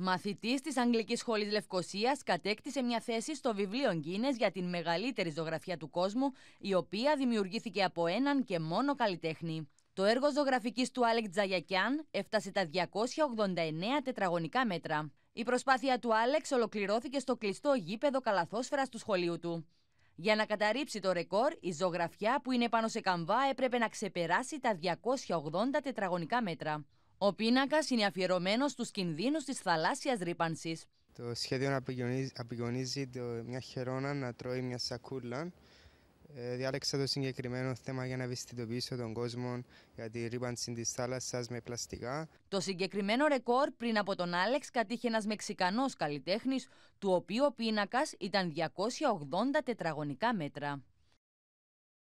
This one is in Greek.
Μαθητής της Αγγλικής Σχολή Λευκοσίας κατέκτησε μια θέση στο βιβλίο Γκίνε για την μεγαλύτερη ζωγραφιά του κόσμου, η οποία δημιουργήθηκε από έναν και μόνο καλλιτέχνη. Το έργο ζωγραφικής του Άλεκ Τζαγιακιάν έφτασε τα 289 τετραγωνικά μέτρα. Η προσπάθεια του Άλεξ ολοκληρώθηκε στο κλειστό γήπεδο καλαθόσφαιρας του σχολείου του. Για να καταρρύψει το ρεκόρ, η ζωγραφιά που είναι πάνω σε καμβά έπρεπε να ξεπεράσει τα 280 τετραγωνικά μέτρα. Ο πίνακας είναι αφιερωμένος στους κινδύνους της θαλάσσιας ρήπανσης. Το σχέδιο απεικονίζει, μια χερόνα να τρώει μια σακούλα. Ε, διάλεξα το συγκεκριμένο θέμα για να ευαισθητοποιήσω τον κόσμο για τη ρήπανση της θάλασσας με πλαστικά. Το συγκεκριμένο ρεκόρ πριν από τον Άλεξ κατήχε ένας Μεξικανός καλλιτέχνης, του οποίου ο πίνακας ήταν 280 τετραγωνικά μέτρα.